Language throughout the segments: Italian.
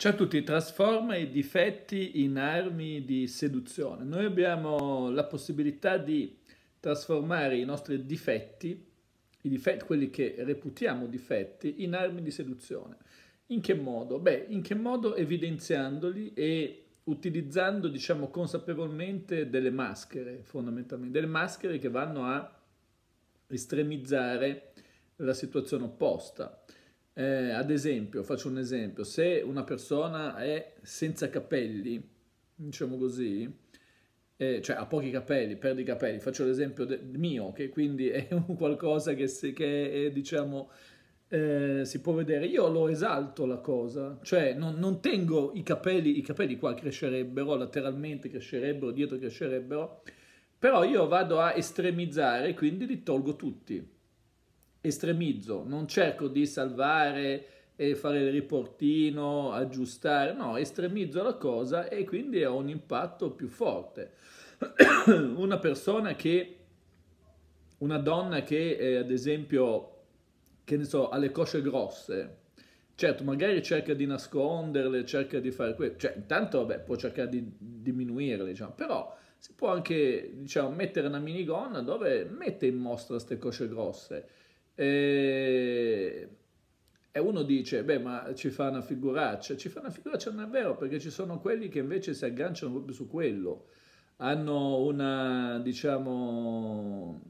Ciao a tutti, trasforma i difetti in armi di seduzione. Noi abbiamo la possibilità di trasformare i nostri difetti, i difetti quelli che reputiamo difetti, in armi di seduzione. In che modo? Beh, in che modo evidenziandoli e utilizzando, diciamo, consapevolmente delle maschere, fondamentalmente, delle maschere che vanno a estremizzare la situazione opposta. Eh, ad esempio, faccio un esempio, se una persona è senza capelli, diciamo così, eh, cioè ha pochi capelli, perde i capelli, faccio l'esempio de- mio, che quindi è un qualcosa che, si, che è, diciamo, eh, si può vedere, io lo esalto la cosa, cioè non, non tengo i capelli, i capelli qua crescerebbero, lateralmente crescerebbero, dietro crescerebbero, però io vado a estremizzare, quindi li tolgo tutti estremizzo, non cerco di salvare e fare il riportino, aggiustare, no, estremizzo la cosa e quindi ho un impatto più forte. una persona che, una donna che eh, ad esempio, che ne so, ha le cosce grosse, certo magari cerca di nasconderle, cerca di fare questo, cioè intanto vabbè, può cercare di diminuirle, diciamo, però si può anche diciamo, mettere una minigonna dove mette in mostra queste cosce grosse e, uno dice, beh, ma ci fa una figuraccia. Ci fa una figuraccia non è vero, perché ci sono quelli che invece si agganciano proprio su quello. Hanno una, diciamo,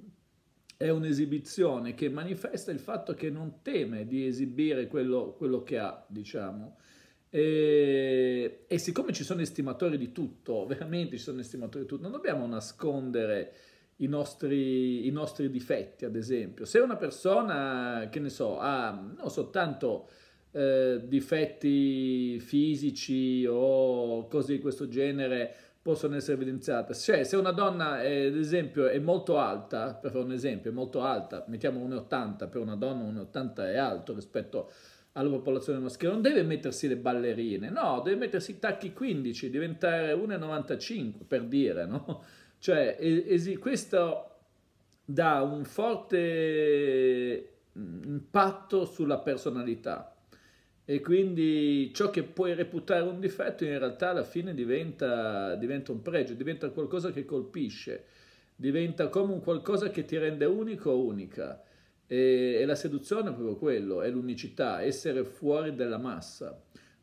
è un'esibizione che manifesta il fatto che non teme di esibire quello, quello che ha, diciamo. E, e, siccome ci sono estimatori di tutto, veramente ci sono estimatori di tutto, non dobbiamo nascondere i nostri, i nostri, difetti, ad esempio. Se una persona, che ne so, ha non soltanto eh, difetti fisici o cose di questo genere possono essere evidenziate, cioè se una donna, eh, ad esempio, è molto alta, per fare un esempio, è molto alta, mettiamo 1,80, per una donna 1,80 è alto rispetto alla popolazione maschile, non deve mettersi le ballerine, no, deve mettersi i tacchi 15, diventare 1,95 per dire, no? Cioè, es- questo dà un forte mm, impatto sulla personalità e quindi ciò che puoi reputare un difetto in realtà alla fine diventa, diventa un pregio, diventa qualcosa che colpisce, diventa come un qualcosa che ti rende unico o unica. E, e la seduzione è proprio quello, è l'unicità, essere fuori dalla massa.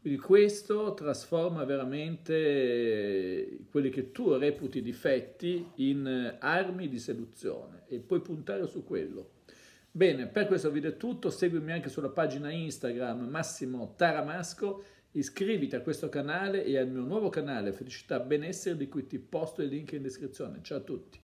Quindi questo trasforma veramente eh, quelli che tu reputi difetti in eh, armi di seduzione e puoi puntare su quello. Bene, per questo video è tutto, seguimi anche sulla pagina Instagram Massimo Taramasco, iscriviti a questo canale e al mio nuovo canale Felicità Benessere di cui ti posto il link in descrizione. Ciao a tutti!